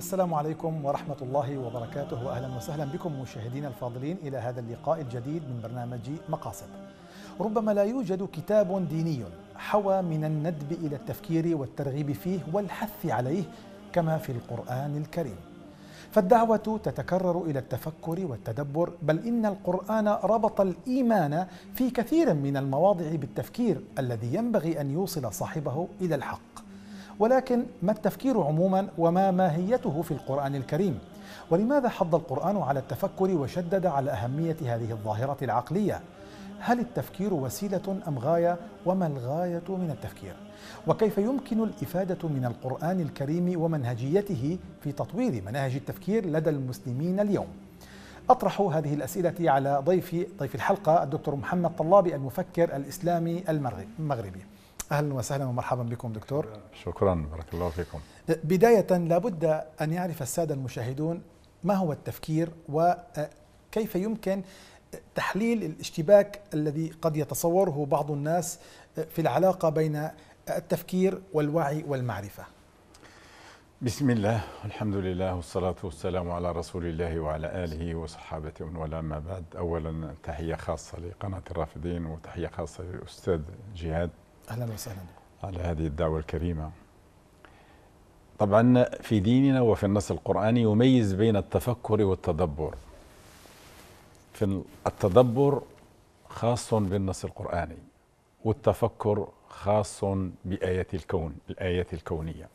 السلام عليكم ورحمة الله وبركاته وأهلا وسهلا بكم مشاهدينا الفاضلين إلى هذا اللقاء الجديد من برنامج مقاصد ربما لا يوجد كتاب ديني حوى من الندب إلى التفكير والترغيب فيه والحث عليه كما في القرآن الكريم فالدعوة تتكرر إلى التفكر والتدبر بل إن القرآن ربط الإيمان في كثير من المواضع بالتفكير الذي ينبغي أن يوصل صاحبه إلى الحق ولكن ما التفكير عموما وما ماهيته في القرآن الكريم ولماذا حض القرآن على التفكر وشدد على أهمية هذه الظاهرة العقلية هل التفكير وسيلة أم غاية وما الغاية من التفكير وكيف يمكن الإفادة من القرآن الكريم ومنهجيته في تطوير مناهج التفكير لدى المسلمين اليوم أطرح هذه الأسئلة على ضيفي ضيف الحلقة الدكتور محمد طلابي المفكر الإسلامي المغربي اهلا وسهلا ومرحبا بكم دكتور شكرا بارك الله فيكم بدايه لابد ان يعرف الساده المشاهدون ما هو التفكير وكيف يمكن تحليل الاشتباك الذي قد يتصوره بعض الناس في العلاقه بين التفكير والوعي والمعرفه بسم الله والحمد لله والصلاة والسلام على رسول الله وعلى آله وصحابته ومن والاه ما بعد أولا تحية خاصة لقناة الرافدين وتحية خاصة للأستاذ جهاد أهلا وسهلا على هذه الدعوة الكريمة طبعا في ديننا وفي النص القرآني يميز بين التفكر والتدبر في التدبر خاص بالنص القرآني والتفكر خاص بآيات الكون الآيات الكونية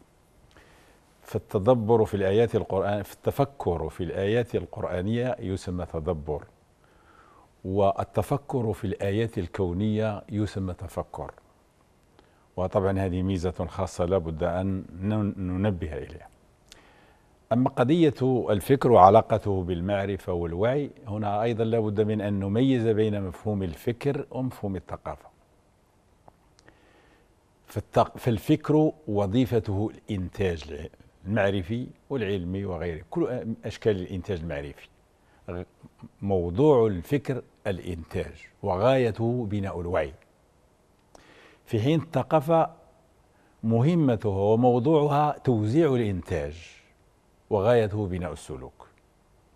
فالتدبر في الآيات القرآن في التفكر في الآيات القرآنية يسمى تدبر والتفكر في الآيات الكونية يسمى تفكر وطبعا هذه ميزة خاصة لابد أن ننبه إليها أما قضية الفكر وعلاقته بالمعرفة والوعي هنا أيضا لابد من أن نميز بين مفهوم الفكر ومفهوم الثقافة فالفكر وظيفته الإنتاج المعرفي والعلمي وغيره كل أشكال الإنتاج المعرفي موضوع الفكر الإنتاج وغايته بناء الوعي في حين الثقافة مهمتها وموضوعها توزيع الإنتاج وغايته بناء السلوك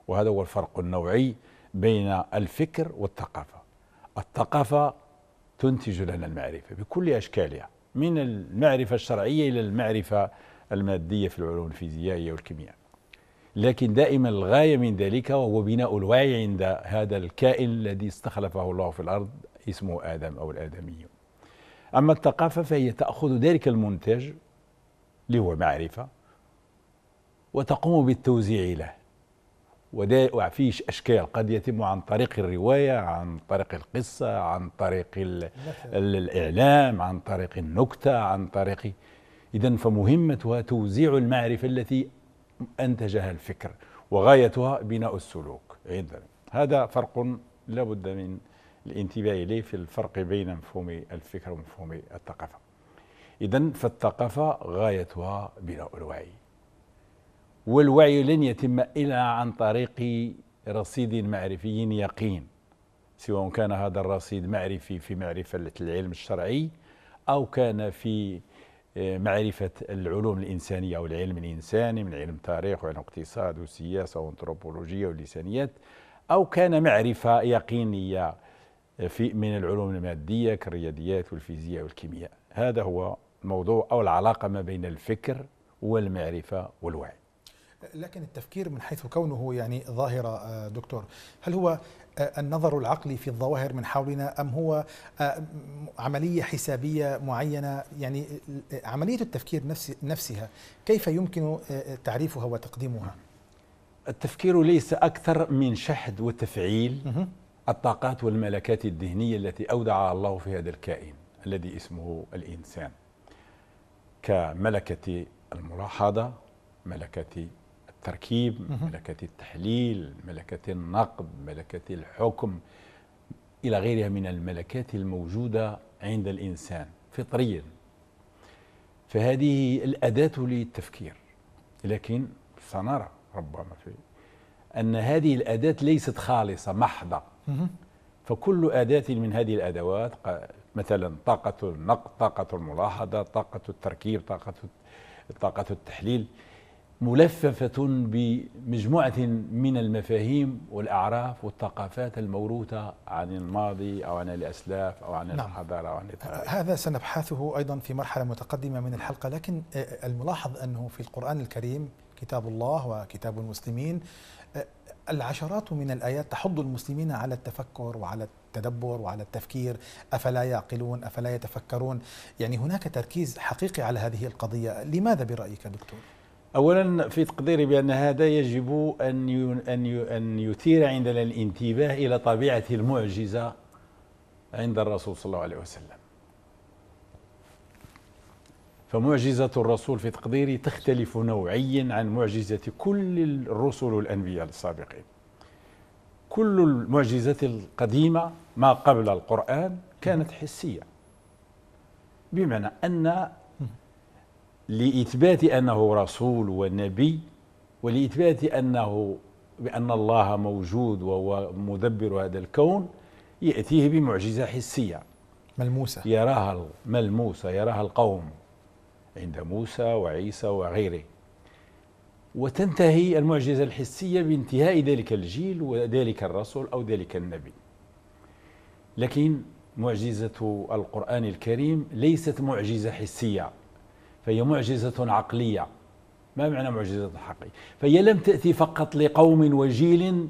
وهذا هو الفرق النوعي بين الفكر والثقافة الثقافة تنتج لنا المعرفة بكل أشكالها من المعرفة الشرعية إلى المعرفة المادية في العلوم الفيزيائية والكيمياء لكن دائما الغاية من ذلك وهو بناء الوعي عند هذا الكائن الذي استخلفه الله في الأرض اسمه آدم أو الآدميون أما الثقافة فهي تأخذ ذلك المنتج اللي هو معرفة وتقوم بالتوزيع له وفيه أشكال قد يتم عن طريق الرواية عن طريق القصة عن طريق الإعلام عن طريق النكتة عن طريق إذا فمهمتها توزيع المعرفة التي أنتجها الفكر وغايتها بناء السلوك عندنا هذا فرق لابد من الانتباه إليه في الفرق بين مفهوم الفكر ومفهوم الثقافة إذا فالثقافة غايتها بناء الوعي والوعي لن يتم إلا عن طريق رصيد معرفي يقين سواء كان هذا الرصيد معرفي في معرفة العلم الشرعي أو كان في آه، معرفة العلوم الإنسانية أو العلم الإنساني من علم تاريخ وعلم اقتصاد وسياسة وانثروبولوجيا واللسانيات أو كان معرفة يقينية في من العلوم المادية كالرياضيات والفيزياء والكيمياء هذا هو موضوع أو العلاقة ما بين الفكر والمعرفة والوعي لكن التفكير من حيث كونه يعني ظاهرة آه، دكتور هل هو آه، النظر العقلي في الظواهر من حولنا أم هو آه، عملية حسابية معينة يعني عملية التفكير نفسها كيف يمكن تعريفها وتقديمها؟ التفكير ليس أكثر من شحذ وتفعيل الطاقات والملكات الذهنية التي أودعها الله في هذا الكائن الذي اسمه الإنسان كملكة الملاحظة ملكة التركيب ملكة التحليل ملكة النقد ملكة الحكم إلى غيرها من الملكات الموجودة عند الإنسان فطريا فهذه الأداة للتفكير لكن سنرى ربما في أن هذه الأداة ليست خالصة محضة فكل أداة من هذه الأدوات مثلا طاقة النقد طاقة الملاحظة طاقة التركيب طاقة طاقة التحليل ملففة بمجموعة من المفاهيم والأعراف والثقافات الموروثة عن الماضي أو عن الأسلاف أو عن نعم. الحضارة أو عن التاريخ هذا سنبحثه أيضا في مرحلة متقدمة من الحلقة لكن آه، آه، الملاحظ أنه في القرآن الكريم كتاب الله وكتاب المسلمين العشرات من الآيات تحض المسلمين على التفكر وعلى التدبر وعلى التفكير أفلا يعقلون أفلا يتفكرون يعني هناك تركيز حقيقي على هذه القضية لماذا برأيك دكتور؟ اولا في تقديري بان هذا يجب ان ان ان يثير عندنا الانتباه الى طبيعه المعجزه عند الرسول صلى الله عليه وسلم فمعجزة الرسول في تقديري تختلف نوعيا عن معجزة كل الرسل والأنبياء السابقين كل المعجزات القديمة ما قبل القرآن كانت حسية بمعنى أن لإثبات أنه رسول ونبي ولإثبات أنه بأن الله موجود وهو مدبر هذا الكون يأتيه بمعجزة حسية ملموسة يراها الملموسة يراها القوم عند موسى وعيسى وغيره وتنتهي المعجزة الحسية بانتهاء ذلك الجيل وذلك الرسول أو ذلك النبي لكن معجزة القرآن الكريم ليست معجزة حسية فهي معجزة عقلية ما معنى معجزة حقيقية فهي لم تأتي فقط لقوم وجيل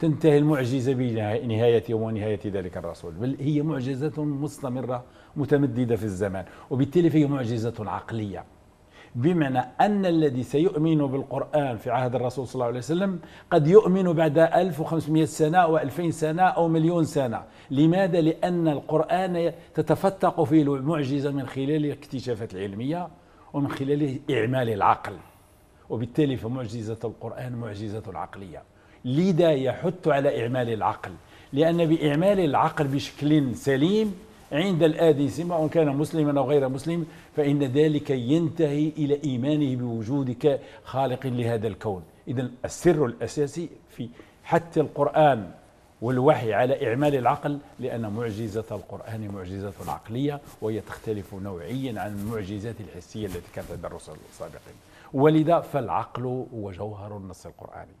تنتهي المعجزة بنهاية ونهاية ذلك الرسول بل هي معجزة مستمرة متمددة في الزمان وبالتالي فهي معجزة عقلية بمعنى أن الذي سيؤمن بالقرآن في عهد الرسول صلى الله عليه وسلم قد يؤمن بعد 1500 سنة أو 2000 سنة أو مليون سنة لماذا؟ لأن القرآن تتفتق فيه المعجزة من خلال الاكتشافات العلمية ومن خلال إعمال العقل وبالتالي فمعجزة القرآن معجزة عقلية لذا يحث على إعمال العقل لأن بإعمال العقل بشكل سليم عند الآدي سواء كان مسلما أو غير مسلم فإن ذلك ينتهي إلى إيمانه بوجودك خالق لهذا الكون إذا السر الأساسي في حث القرآن والوحي على إعمال العقل لأن معجزة القرآن معجزة عقلية وهي تختلف نوعيا عن المعجزات الحسية التي كانت عند الرسل السابقين ولذا فالعقل هو جوهر النص القرآني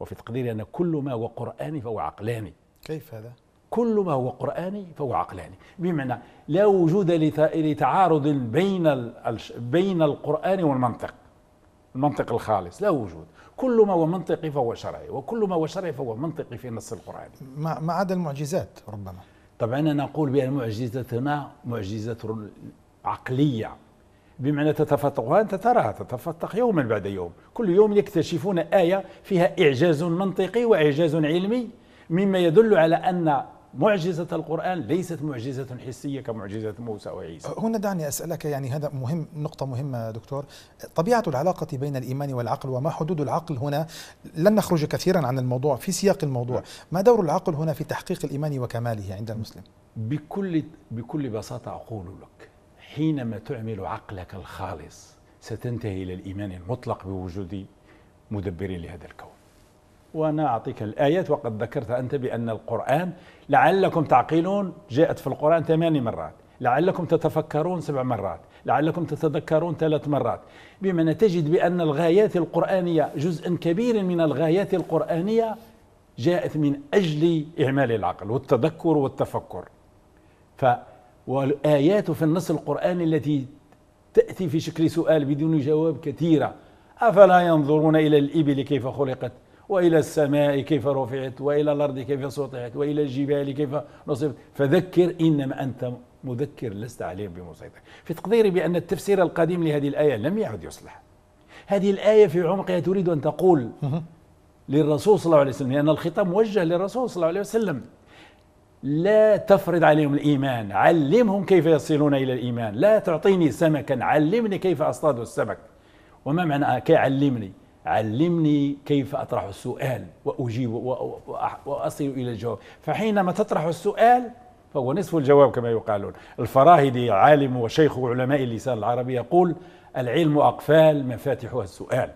وفي تقديري أن كل ما هو قرآني فهو عقلاني كيف هذا؟ كل ما هو قرآني فهو عقلاني بمعنى لا وجود لتعارض بين بين القرآن والمنطق المنطق الخالص لا وجود كل ما هو منطقي فهو شرعي وكل ما هو شرعي فهو منطقي في النص القرآني ما عدا المعجزات ربما طبعا أنا أقول بأن معجزتنا معجزة عقلية بمعنى تتفتق وانت تراها تتفتق يوما بعد يوم كل يوم يكتشفون آية فيها إعجاز منطقي وإعجاز علمي مما يدل على أن معجزة القرآن ليست معجزة حسية كمعجزة موسى وعيسى هنا دعني أسألك يعني هذا مهم نقطة مهمة دكتور طبيعة العلاقة بين الإيمان والعقل وما حدود العقل هنا لن نخرج كثيرا عن الموضوع في سياق الموضوع نعم. ما دور العقل هنا في تحقيق الإيمان وكماله عند المسلم بكل, بكل بساطة أقول لك حينما تعمل عقلك الخالص ستنتهي إلى الإيمان المطلق بوجود مدبر لهذا الكون وأنا أعطيك الآيات وقد ذكرت أنت بأن القرآن لعلكم تعقلون جاءت في القرآن ثماني مرات لعلكم تتفكرون سبع مرات لعلكم تتذكرون ثلاث مرات بمعنى تجد بأن الغايات القرآنية جزء كبير من الغايات القرآنية جاءت من أجل إعمال العقل والتذكر والتفكر ف والآيات في النص القرآني التي تأتي في شكل سؤال بدون جواب كثيرة أفلا ينظرون إلى الإبل كيف خلقت وإلى السماء كيف رفعت وإلى الأرض كيف سطحت وإلى الجبال كيف نصبت فذكر إنما أنت مذكر لست عليهم بمسيطر في تقديري بأن التفسير القديم لهذه الآية لم يعد يصلح هذه الآية في عمقها تريد أن تقول للرسول صلى الله عليه وسلم لأن يعني الخطاب موجه للرسول صلى الله عليه وسلم لا تفرض عليهم الإيمان علمهم كيف يصلون إلى الإيمان لا تعطيني سمكا علمني كيف أصطاد السمك وما معنى علمني علمني كيف أطرح السؤال وأجيب وأصل إلى الجواب فحينما تطرح السؤال فهو نصف الجواب كما يقالون الفراهدي عالم وشيخ علماء اللسان العربي يقول العلم أقفال مفاتحها السؤال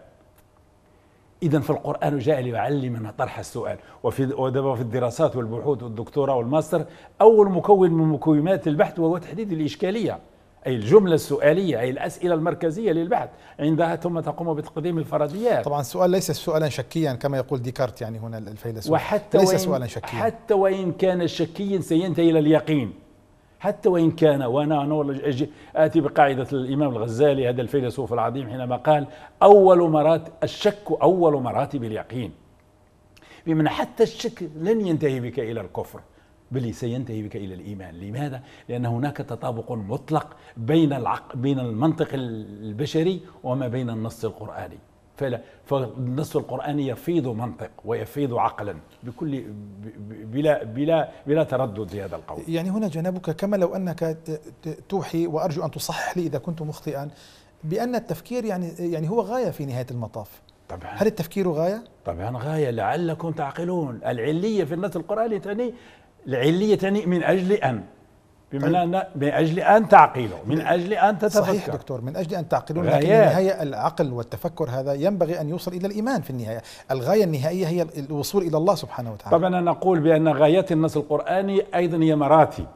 اذا في القران جاء ليعلمنا طرح السؤال وفي وفي الدراسات والبحوث والدكتوراه والماستر اول مكون من مكونات البحث وهو تحديد الاشكاليه أي الجملة السؤالية أي الأسئلة المركزية للبحث عندها ثم تقوم بتقديم الفرضيات طبعا السؤال ليس سؤالا شكيا كما يقول ديكارت يعني هنا الفيلسوف وحتى ليس وإن سؤالا شكيا حتى وإن كان شكيا سينتهي إلى اليقين حتى وإن كان وأنا أنا آتي بقاعدة الإمام الغزالي هذا الفيلسوف العظيم حينما قال أول مرات الشك أول مراتب اليقين بمعنى حتى الشك لن ينتهي بك إلى الكفر بل سينتهي بك الى الايمان، لماذا؟ لان هناك تطابق مطلق بين العق... بين المنطق البشري وما بين النص القراني. فالنص القرآني يفيض منطق ويفيض عقلا بكل بلا بلا بلا تردد في هذا القول. يعني هنا جنابك كما لو انك توحي وارجو ان تصحح لي اذا كنت مخطئا بان التفكير يعني يعني هو غايه في نهايه المطاف. طبعا هل التفكير غايه؟ طبعا غايه لعلكم تعقلون، العليه في النص القرآني تعني العليه تعني من اجل ان بمعنى طيب. أن من أجل أن تعقله من أجل أن تتفكر صحيح دكتور من أجل أن تعقله لكن في النهاية العقل والتفكر هذا ينبغي أن يوصل إلى الإيمان في النهاية الغاية النهائية هي الوصول إلى الله سبحانه وتعالى طبعا نقول بأن غايات النص القرآني أيضا هي مراتب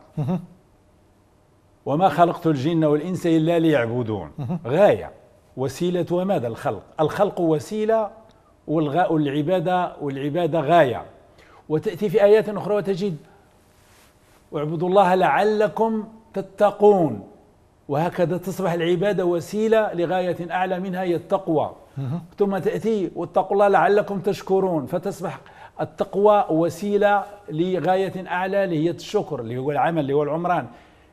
وما خلقت الجن والإنس إلا ليعبدون غاية وسيلة وماذا الخلق الخلق وسيلة والعبادة والعبادة غاية وتأتي في آيات أخرى وتجد واعبدوا الله لعلكم تتقون وهكذا تصبح العبادة وسيلة لغاية أعلى منها هي التقوى ثم تأتي واتقوا الله لعلكم تشكرون فتصبح التقوى وسيلة لغاية أعلى اللي هي الشكر اللي هو العمل اللي هو العمران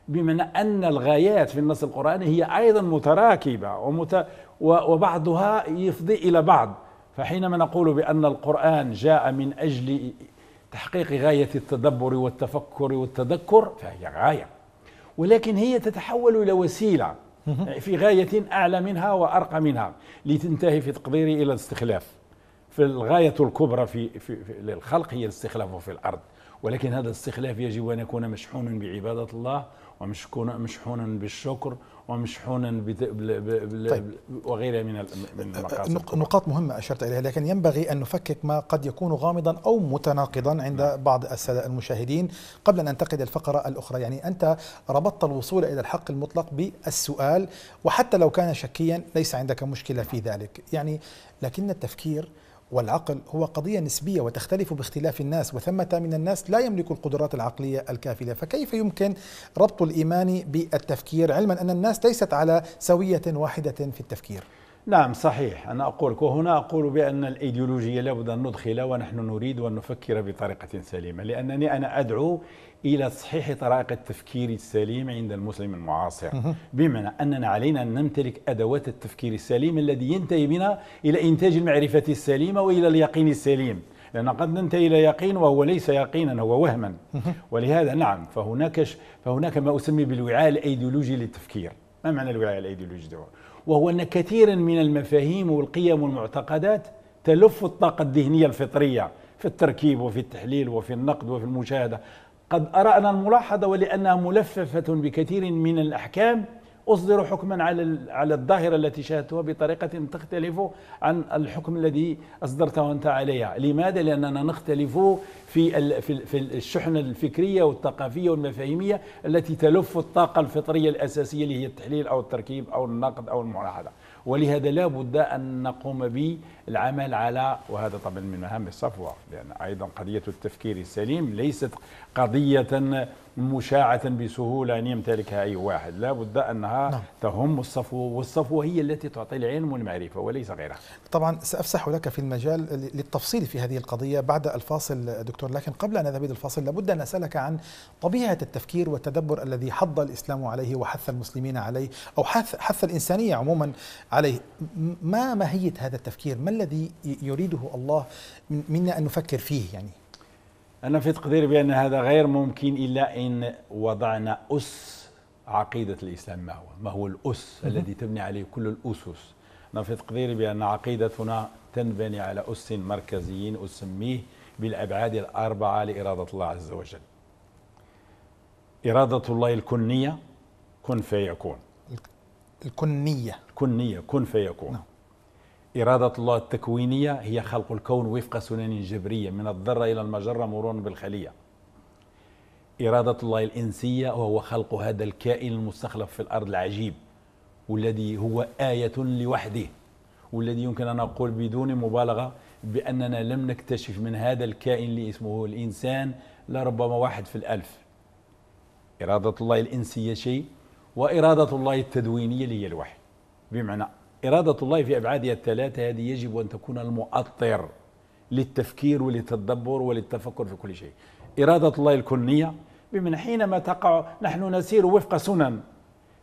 بمعنى أن الغايات في النص القرآني هي أيضا متراكبة ومت... وبعضها يفضي إلى بعض فحينما نقول بأن القرآن جاء من أجل تحقيق غاية التدبر والتفكر والتذكر فهي غاية ولكن هي تتحول إلى وسيلة في غاية أعلى منها وأرقى منها لتنتهي في تقديري إلى الاستخلاف فالغاية الكبرى في, في, في للخلق هي الاستخلاف في الأرض ولكن هذا الاستخلاف يجب أن يكون مشحونا بعبادة الله ومشحونا بالشكر ومشحونا ب... طيب. وغيرها من أه، أه، المقاصد نقاط مهمة أشرت إليها لكن ينبغي أن نفكك ما قد يكون غامضا أو متناقضا عند نعم. بعض السادة المشاهدين قبل أن ننتقد الفقرة الأخرى يعني أنت ربطت الوصول إلى الحق المطلق بالسؤال وحتى لو كان شكيا ليس عندك مشكلة في ذلك يعني لكن التفكير والعقل هو قضية نسبية وتختلف باختلاف الناس وثمة من الناس لا يملك القدرات العقلية الكافية فكيف يمكن ربط الإيمان بالتفكير علما أن الناس ليست على سوية واحدة في التفكير نعم صحيح أنا أقول وهنا أقول بأن الأيديولوجية لابد أن ندخلها ونحن نريد أن نفكر بطريقة سليمة لأنني أنا أدعو إلى تصحيح طريقة التفكير السليم عند المسلم المعاصر بمعنى أننا علينا أن نمتلك أدوات التفكير السليم الذي ينتهي بنا إلى إنتاج المعرفة السليمة وإلى اليقين السليم لأن قد ننتهي إلى يقين وهو ليس يقينا هو وهما ولهذا نعم فهناك فهناك ما أسمي بالوعاء الأيديولوجي للتفكير ما معنى الوعاء الأيديولوجي ده وهو أن كثيرا من المفاهيم والقيم والمعتقدات تلف الطاقة الذهنية الفطرية في التركيب وفي التحليل وفي النقد وفي المشاهدة قد أرأنا الملاحظة ولأنها ملففة بكثير من الأحكام اصدر حكما على على الظاهره التي شاهدتها بطريقه تختلف عن الحكم الذي اصدرته انت عليها، لماذا؟ لاننا نختلف في في الشحنه الفكريه والثقافيه والمفاهيميه التي تلف الطاقه الفطريه الاساسيه اللي هي التحليل او التركيب او النقد او الملاحظه، ولهذا لا بد ان نقوم ب العمل على وهذا طبعا من مهام الصفوة لأن أيضا قضية التفكير السليم ليست قضية مشاعة بسهولة أن يمتلكها أي واحد لا بد أنها نعم. تهم الصفوة والصفوة هي التي تعطي العلم والمعرفة وليس غيرها طبعا سأفسح لك في المجال للتفصيل في هذه القضية بعد الفاصل دكتور لكن قبل أن نذهب الفاصل لابد أن أسألك عن طبيعة التفكير والتدبر الذي حض الإسلام عليه وحث المسلمين عليه أو حث, حث الإنسانية عموما عليه ما ماهية هذا التفكير ما الذي يريده الله منا أن نفكر فيه يعني أنا في تقديري بأن هذا غير ممكن إلا إن وضعنا أس عقيدة الإسلام ما هو ما هو الأس الذي تبني عليه كل الأسس أنا في تقديري بأن عقيدتنا تنبني على أس مركزي أسميه بالأبعاد الأربعة لإرادة الله عز وجل إرادة الله الكنية كن فيكون الكنية الكنية كن فيكون نعم. إرادة الله التكوينية هي خلق الكون وفق سنن جبرية من الذرة إلى المجرة مرورا بالخلية إرادة الله الإنسية وهو خلق هذا الكائن المستخلف في الأرض العجيب والذي هو آية لوحده والذي يمكن أن أقول بدون مبالغة بأننا لم نكتشف من هذا الكائن اللي اسمه الإنسان لربما واحد في الألف إرادة الله الإنسية شيء وإرادة الله التدوينية اللي هي الوحي بمعنى إرادة الله في أبعادها الثلاثة هذه يجب أن تكون المؤطر للتفكير وللتدبر وللتفكر في كل شيء إرادة الله الكنية بمن حينما تقع نحن نسير وفق سنن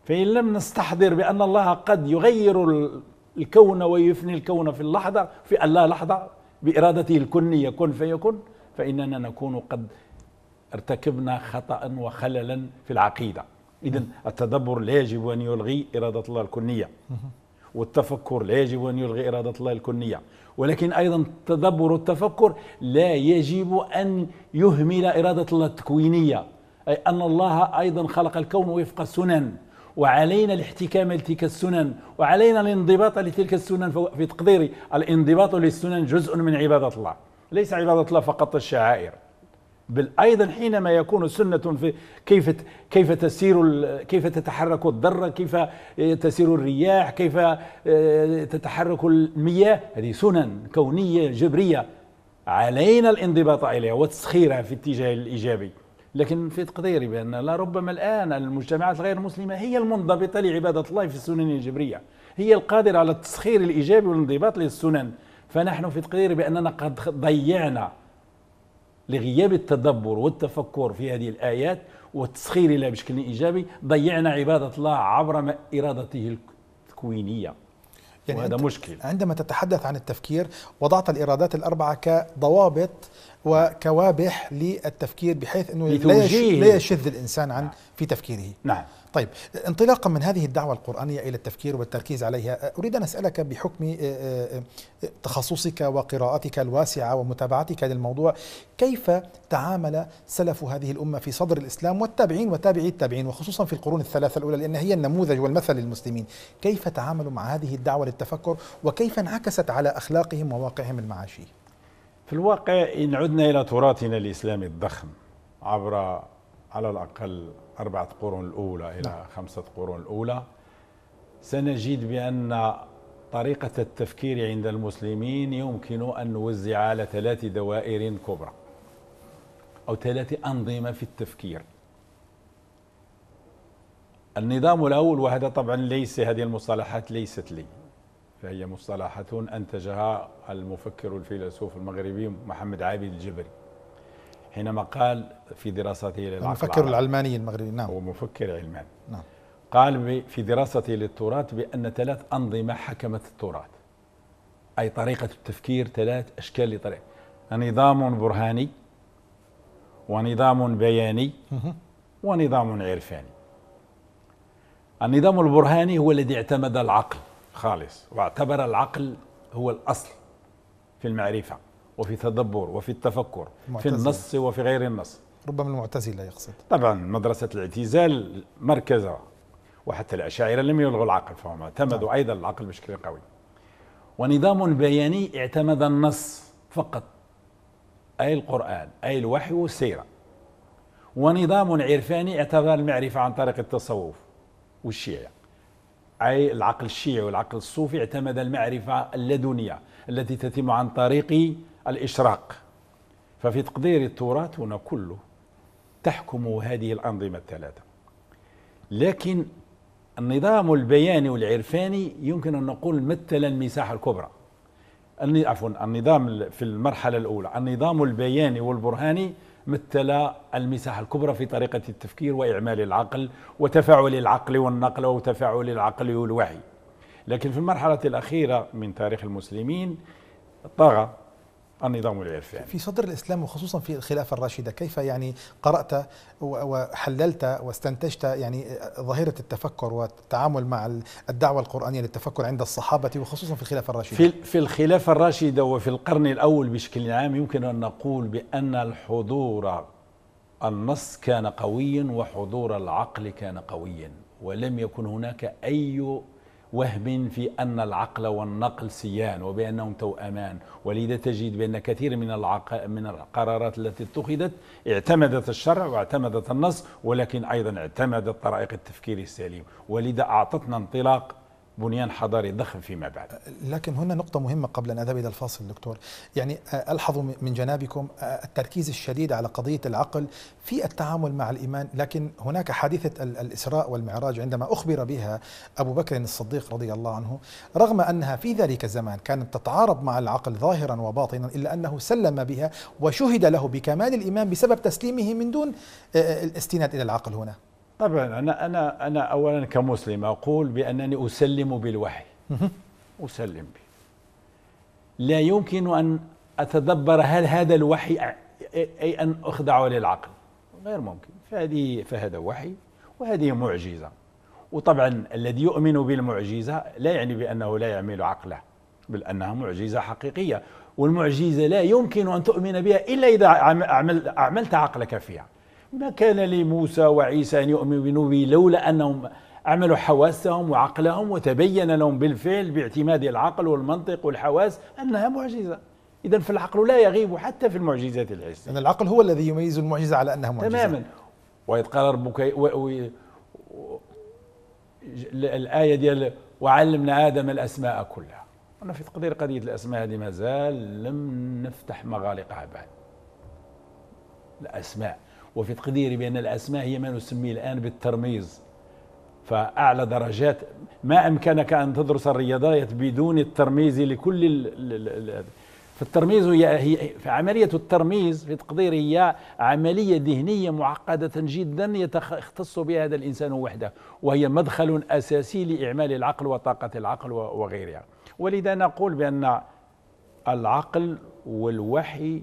فإن لم نستحضر بأن الله قد يغير الكون ويفني الكون في اللحظة في اللا لحظة بإرادته الكنية كن فيكن فإننا نكون قد ارتكبنا خطأ وخللا في العقيدة إذا التدبر لا يجب أن يلغي إرادة الله الكلية والتفكر لا يجب أن يلغي إرادة الله الكونية ولكن أيضا التدبر والتفكر لا يجب أن يهمل إرادة الله التكوينية أي أن الله أيضا خلق الكون وفق السنن وعلينا الاحتكام لتلك السنن وعلينا الانضباط لتلك السنن في تقديري الانضباط للسنن جزء من عبادة الله ليس عبادة الله فقط الشعائر بل ايضا حينما يكون سنه في كيف كيف تسير كيف تتحرك الذره كيف آه، تسير الرياح كيف آه، تتحرك المياه هذه سنن كونيه جبريه علينا الانضباط عليها وتسخيرها في الاتجاه الايجابي لكن في تقديري بان لربما الان المجتمعات غير المسلمه هي المنضبطه لعباده الله في السنن الجبريه هي القادره على التسخير الايجابي والانضباط للسنن فنحن في تقديري باننا قد ضيعنا لغياب التدبر والتفكر في هذه الآيات والتسخير لها بشكل إيجابي ضيعنا عبادة الله عبر إرادته التكوينية يعني وهذا مشكل عندما تتحدث عن التفكير وضعت الإرادات الأربعة كضوابط وكوابح للتفكير بحيث أنه لا يشذ الإنسان عن نعم. في تفكيره نعم طيب انطلاقا من هذه الدعوة القرآنية إلى التفكير والتركيز عليها أريد أن أسألك بحكم آه، آه، آه، تخصصك وقراءتك الواسعة ومتابعتك للموضوع كيف تعامل سلف هذه الأمة في صدر الإسلام والتابعين وتابعي التابعين وخصوصا في القرون الثلاثة الأولى لأن هي النموذج والمثل للمسلمين كيف تعاملوا مع هذه الدعوة للتفكر وكيف انعكست على أخلاقهم وواقعهم المعاشي في الواقع إن عدنا إلى تراثنا الإسلامي الضخم عبر على الأقل أربعة قرون الأولى إلى نعم. خمسة قرون الأولى سنجد بأن طريقة التفكير عند المسلمين يمكن أن نوزع على ثلاث دوائر كبرى أو ثلاث أنظمة في التفكير النظام الأول وهذا طبعا ليس هذه المصطلحات ليست لي فهي مصطلحات أنتجها المفكر الفيلسوف المغربي محمد عابد الجبري حينما قال في دراسته للعقل المفكر العلماني المغربي نعم هو مفكر علماني نعم قال في دراسته للتراث بأن ثلاث أنظمة حكمت التراث أي طريقة التفكير ثلاث أشكال لطريقة نظام برهاني ونظام بياني ونظام عرفاني النظام البرهاني هو الذي اعتمد العقل خالص واعتبر العقل هو الأصل في المعرفة وفي تدبر وفي التفكر المعتزلة. في النص وفي غير النص ربما المعتزلة يقصد طبعا مدرسة الاعتزال مركزة وحتى الأشاعرة لم يلغوا العقل فهم اعتمدوا نعم. أيضا العقل بشكل قوي ونظام بياني اعتمد النص فقط أي القرآن أي الوحي والسيرة ونظام عرفاني اعتمد المعرفة عن طريق التصوف والشيعة أي العقل الشيعي والعقل الصوفي اعتمد المعرفة اللدنية التي تتم عن طريق الإشراق ففي تقديري هنا كله تحكم هذه الأنظمة الثلاثة لكن النظام البياني والعرفاني يمكن أن نقول مثل المساحة الكبرى عفوا النظام في المرحلة الأولى النظام البياني والبرهاني مثل المساحة الكبرى في طريقة التفكير وإعمال العقل وتفاعل العقل والنقل وتفاعل العقل والوعي لكن في المرحلة الأخيرة من تاريخ المسلمين طغى النظام العرفاني في صدر الإسلام وخصوصا في الخلافة الراشدة كيف يعني قرأت وحللت واستنتجت يعني ظاهرة التفكر والتعامل مع الدعوة القرآنية للتفكر عند الصحابة وخصوصا في الخلافة الراشدة في, في الخلافة الراشدة وفي القرن الأول بشكل عام يمكن أن نقول بأن الحضور النص كان قويا وحضور العقل كان قويا ولم يكن هناك أي وهم في أن العقل والنقل سيان وبأنهم توأمان ولذا تجد بأن كثير من العق... من القرارات التي اتخذت اعتمدت الشرع واعتمدت النص ولكن أيضا اعتمدت طرائق التفكير السليم ولذا أعطتنا انطلاق بنيان حضاري ضخم فيما بعد لكن هنا نقطة مهمة قبل أن أذهب إلى الفاصل دكتور يعني ألحظ من جنابكم التركيز الشديد على قضية العقل في التعامل مع الإيمان لكن هناك حادثة الإسراء والمعراج عندما أخبر بها أبو بكر الصديق رضي الله عنه رغم أنها في ذلك الزمان كانت تتعارض مع العقل ظاهرا وباطنا إلا أنه سلم بها وشهد له بكمال الإيمان بسبب تسليمه من دون آه، آه، الاستناد إلى العقل هنا طبعا انا انا انا اولا كمسلم اقول بانني اسلم بالوحي اسلم به لا يمكن ان اتدبر هل هذا الوحي اي ان اخضع للعقل غير ممكن فهذه فهذا وحي وهذه معجزه وطبعا الذي يؤمن بالمعجزه لا يعني بانه لا يعمل عقله بل انها معجزه حقيقيه والمعجزه لا يمكن ان تؤمن بها الا اذا عملت عقلك فيها ما كان لموسى وعيسى أن يؤمنوا بي لولا أنهم عملوا حواسهم وعقلهم وتبين لهم بالفعل باعتماد العقل والمنطق والحواس أنها معجزة إذا فالعقل لا يغيب حتى في المعجزات الحسية يعني العقل هو الذي يميز المعجزة على أنها معجزة تماما وإذ قال ربك و... و... و... الآية ديال وعلمنا آدم الأسماء كلها أنا في تقدير قضية الأسماء هذه مازال لم نفتح مغالقها بعد الأسماء وفي تقديري بأن الأسماء هي ما نسميه الآن بالترميز فأعلى درجات ما أمكنك أن تدرس الرياضيات بدون الترميز لكل ال فالترميز هي, هي فعملية الترميز في تقديري هي عملية ذهنية معقدة جدا يختص بها هذا الإنسان وحده وهي مدخل أساسي لإعمال العقل وطاقة العقل وغيرها ولذا نقول بأن العقل والوحي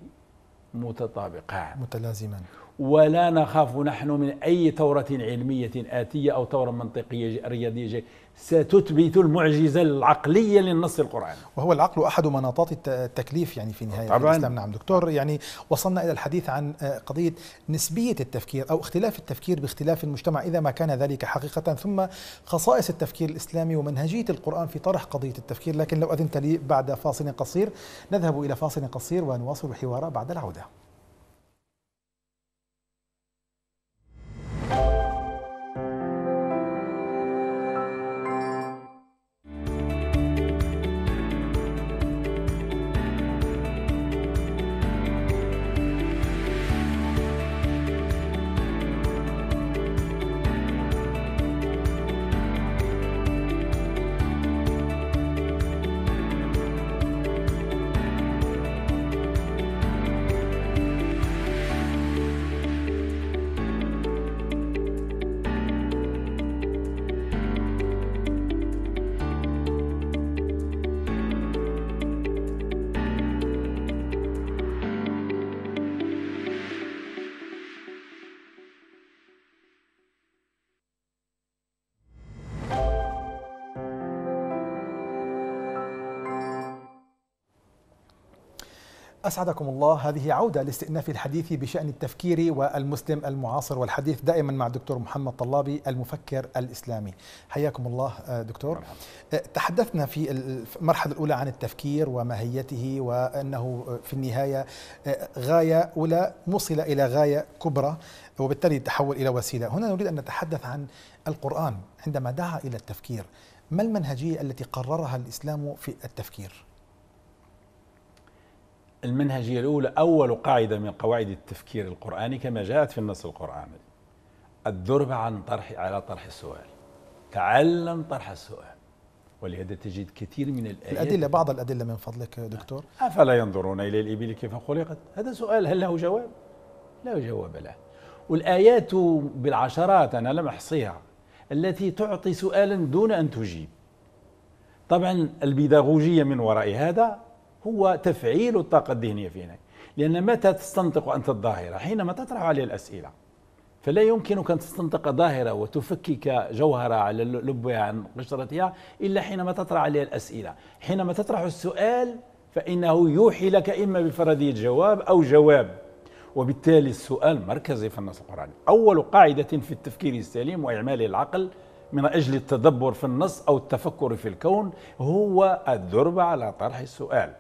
متطابقان متلازمان ولا نخاف نحن من أي ثورة علمية آتية أو ثورة منطقية رياضية ستثبت المعجزة العقلية للنص القرآني وهو العقل أحد مناطات التكليف يعني في نهاية طبعاً. الإسلام نعم دكتور يعني وصلنا إلى الحديث عن آه، قضية نسبية التفكير أو اختلاف التفكير باختلاف المجتمع إذا ما كان ذلك حقيقة ثم خصائص التفكير الإسلامي ومنهجية القرآن في طرح قضية التفكير لكن لو أذنت لي بعد فاصل قصير نذهب إلى فاصل قصير ونواصل الحوار بعد العودة أسعدكم الله هذه عودة لاستئناف الحديث بشأن التفكير والمسلم المعاصر والحديث دائما مع الدكتور محمد طلابي المفكر الإسلامي حياكم الله آه، دكتور مرحب. آه، تحدثنا في المرحلة الأولى عن التفكير وماهيته وأنه في النهاية آه، غاية أولى موصلة إلى غاية كبرى وبالتالي تحول إلى وسيلة هنا نريد أن نتحدث عن القرآن عندما دعا إلى التفكير ما المنهجية التي قررها الإسلام في التفكير؟ المنهجية الأولى أول قاعدة من قواعد التفكير القرآني كما جاءت في النص القرآني الدرب عن طرح على طرح السؤال تعلم طرح السؤال ولهذا تجد كثير من الآيات الأدلة بعض الأدلة من فضلك دكتور أفلا ينظرون إلى الإبل كيف خلقت هذا سؤال هل له جواب لا جواب له والآيات بالعشرات أنا لم أحصيها التي تعطي سؤالا دون أن تجيب طبعا البيداغوجية من وراء هذا هو تفعيل الطاقة الذهنية فينا لأن متى تستنطق أنت الظاهرة حينما تطرح عليها الأسئلة فلا يمكنك أن تستنطق ظاهرة وتفكك جوهرة على لبها عن قشرتها إلا حينما تطرح عليها الأسئلة حينما تطرح السؤال فإنه يوحي لك إما بفردية جواب أو جواب وبالتالي السؤال مركزي في النص القرآني أول قاعدة في التفكير السليم وإعمال العقل من أجل التدبر في النص أو التفكر في الكون هو الذربة على طرح السؤال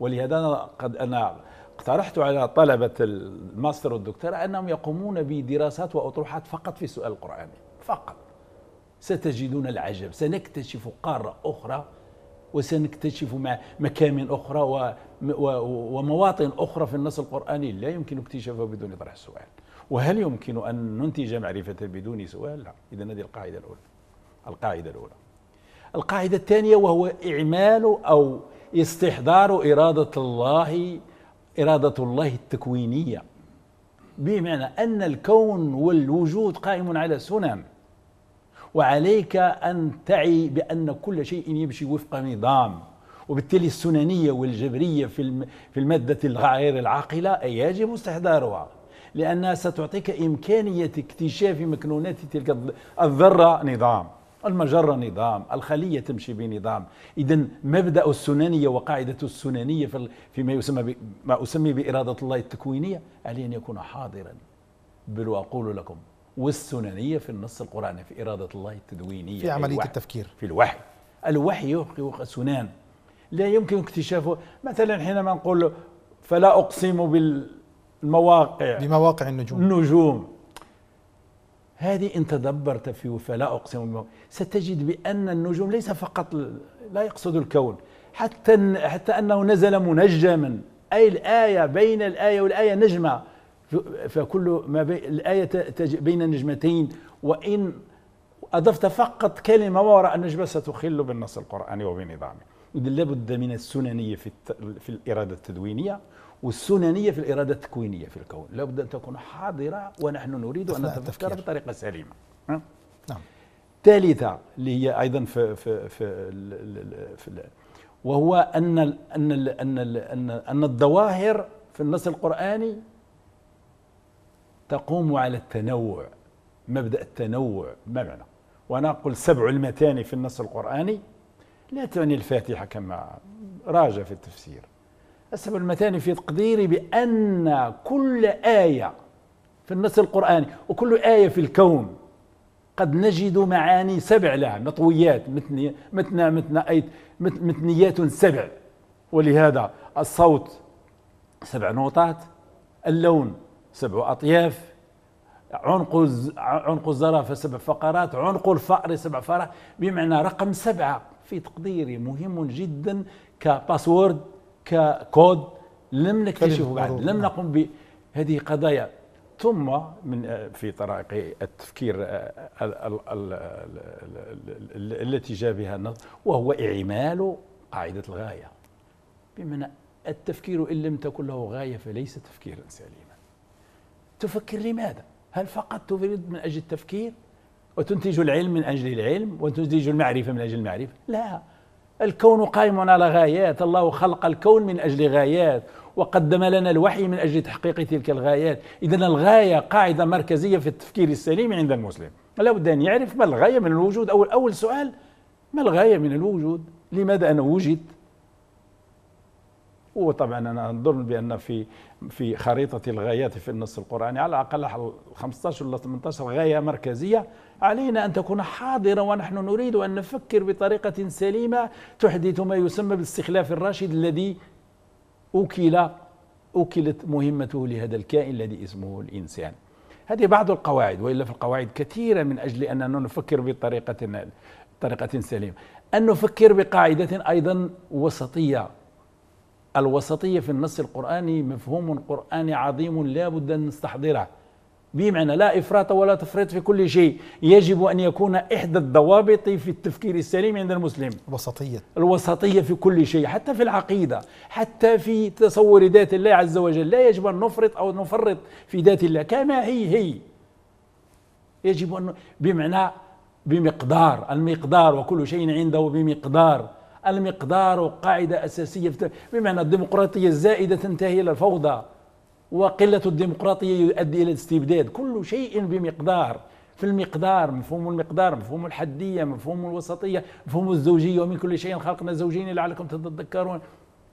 ولهذا أنا قد أنا اقترحت على طلبة الماستر والدكتوراه أنهم يقومون بدراسات وأطروحات فقط في سؤال القرآن فقط ستجدون العجب سنكتشف قارة أخرى وسنكتشف مكامن أخرى ومواطن أخرى في النص القرآني لا يمكن اكتشافها بدون طرح السؤال وهل يمكن أن ننتج معرفة بدون سؤال؟ لا إذا هذه القاعدة الأولى القاعدة الأولى القاعدة الثانية وهو إعمال أو استحضار إرادة الله إرادة الله التكوينية بمعنى أن الكون والوجود قائم على سنن وعليك أن تعي بأن كل شيء يمشي وفق نظام وبالتالي السننية والجبرية في في المادة الغير العاقلة يجب استحضارها لأنها ستعطيك إمكانية اكتشاف مكنونات تلك الذرة نظام المجرة نظام الخلية تمشي بنظام إذا مبدأ السنانية وقاعدة السنانية في فيما يسمى ما أسمي بإرادة الله التكوينية علي أن يكون حاضرا بل وأقول لكم والسنانية في النص القرآني في إرادة الله التدوينية في عملية الوحي التفكير في الوحي الوحي يخلق سنان لا يمكن اكتشافه مثلا حينما نقول فلا أقسم بالمواقع بمواقع النجوم النجوم هذه إن تدبرت في فلا أقسم ستجد بأن النجوم ليس فقط لا يقصد الكون حتى حتى أنه نزل منجما أي الآية بين الآية والآية نجمة فكل ما بي الآية بين النجمتين وإن أضفت فقط كلمة وراء النجمة ستخل بالنص القرآني وبنظامه اذا لابد من السننية في, في الإرادة التدوينية والسننية في الإرادة التكوينية في الكون لابد أن تكون حاضرة ونحن نريد أن نتفكر بطريقة سليمة نعم ثالثة اللي هي أيضا في في في, في وهو أن الـ أن الـ أن الـ أن, أن الظواهر في النص القرآني تقوم على التنوع مبدأ التنوع ما معنى وأنا أقول سبع المتاني في النص القرآني لا تعني الفاتحة كما راجع في التفسير السبب المثاني في تقديري بأن كل آية في النص القرآني وكل آية في الكون قد نجد معاني سبع لها مطويات متنى متنا متنى أي متنيات سبع ولهذا الصوت سبع نوطات اللون سبع أطياف عنق عنق الزرافة سبع فقرات عنق الفأر سبع فقرات بمعنى رقم سبعة في تقديري مهم جدا كباسورد ككود لم نكتشفه بعد لم نقم بهذه قضايا ثم من آه، في طرائق التفكير آه، التي جاء بها النص وهو إعمال قاعدة الغاية بمعنى التفكير إن لم تكن له غاية فليس تفكيرا سليما تفكر لماذا؟ هل فقط تفرد من أجل التفكير وتنتج العلم من أجل العلم وتنتج المعرفة من أجل المعرفة؟ لا الكون قائم على غايات الله خلق الكون من أجل غايات وقدم لنا الوحي من أجل تحقيق تلك الغايات إذا الغاية قاعدة مركزية في التفكير السليم عند المسلم لا بد أن يعرف ما الغاية من الوجود أول أول سؤال ما الغاية من الوجود لماذا أنا وجد وطبعا انا اظن بان في في خريطه الغايات في النص القراني على الاقل 15 ولا 18 غايه مركزيه علينا أن تكون حاضرة ونحن نريد أن نفكر بطريقة سليمة تحدث ما يسمى بالاستخلاف الراشد الذي أكل أكلت مهمته لهذا الكائن الذي اسمه الإنسان هذه بعض القواعد وإلا في القواعد كثيرة من أجل أننا نفكر بطريقة طريقة سليمة أن نفكر بقاعدة أيضا وسطية الوسطية في النص القرآني مفهوم قرآني عظيم لا بد أن نستحضره بمعنى لا إفراط ولا تفريط في كل شيء يجب أن يكون إحدى الضوابط في التفكير السليم عند المسلم الوسطية الوسطية في كل شيء حتى في العقيدة حتى في تصور ذات الله عز وجل لا يجب أن نفرط أو نفرط في ذات الله كما هي هي يجب أن بمعنى بمقدار المقدار وكل شيء عنده بمقدار المقدار قاعدة أساسية بمعنى الديمقراطية الزائدة تنتهي إلى الفوضى وقلة الديمقراطية يؤدي إلى الاستبداد كل شيء بمقدار في المقدار مفهوم المقدار مفهوم الحدية مفهوم الوسطية مفهوم الزوجية ومن كل شيء خلقنا زوجين لعلكم تتذكرون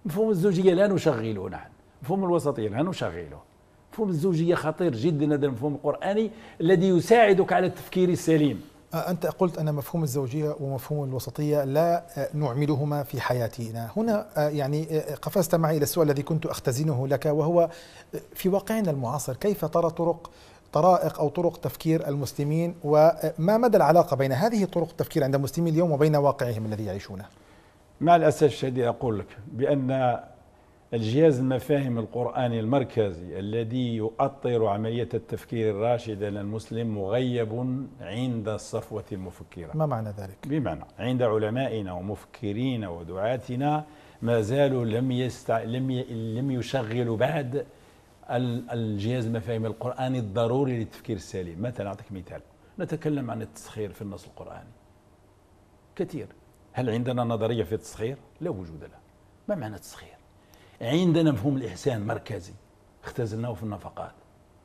مفهوم الزوجية لا نشغله نحن مفهوم الوسطية لا نشغله مفهوم الزوجية خطير جدا هذا المفهوم القرآني الذي يساعدك على التفكير السليم آه، أنت قلت أن مفهوم الزوجية ومفهوم الوسطية لا آه، نعملهما في حياتنا هنا آه، يعني قفزت معي إلى السؤال الذي كنت أختزنه لك وهو في واقعنا المعاصر كيف ترى طرق طرائق أو طرق تفكير المسلمين وما مدى العلاقة بين هذه طرق التفكير عند المسلمين اليوم وبين واقعهم الذي يعيشونه مع الأسف الشديد أقول لك بأن الجهاز المفاهيم القرآني المركزي الذي يؤطر عملية التفكير الراشد للمسلم مغيب عند الصفوة المفكرة ما معنى ذلك؟ بمعنى عند علمائنا ومفكرين ودعاتنا ما زالوا لم, يستع... لم, ي... لم يشغلوا بعد الجهاز المفاهيم القرآني الضروري للتفكير السليم مثلا أعطيك مثال نتكلم عن التسخير في النص القرآني كثير هل عندنا نظرية في التسخير؟ لا وجود لها ما معنى التسخير؟ عندنا مفهوم الإحسان مركزي اختزلناه في النفقات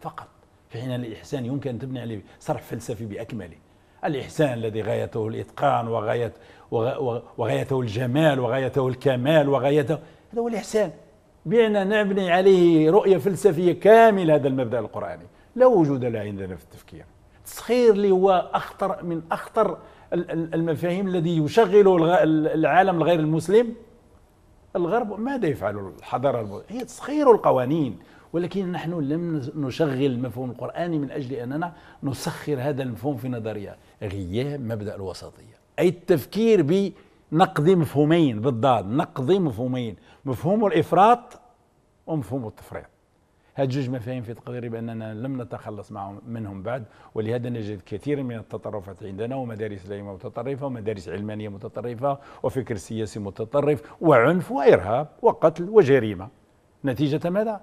فقط في حين الإحسان يمكن أن تبني عليه صرف فلسفي بأكمله الإحسان الذي غايته الإتقان وغاية وغايته الجمال وغايته الكمال وغايته هذا هو الإحسان بأن نبني عليه رؤية فلسفية كاملة هذا المبدأ القرآني لا وجود له عندنا في التفكير التسخير اللي هو أخطر من أخطر المفاهيم الذي يشغل العالم الغير المسلم الغرب ماذا يفعل الحضارة هي تسخير القوانين ولكن نحن لم نشغل المفهوم القرآني من أجل أننا نسخر هذا المفهوم في نظرية غياب مبدأ الوسطية أي التفكير بنقد مفهومين بالضاد نقد مفهومين مفهوم الإفراط ومفهوم التفريط هاد جوج مفاهيم في تقديري بأننا لم نتخلص معهم منهم بعد ولهذا نجد كثيرا من التطرفات عندنا ومدارس لا متطرفة ومدارس علمانية متطرفة وفكر سياسي متطرف وعنف وإرهاب وقتل وجريمة نتيجة ماذا؟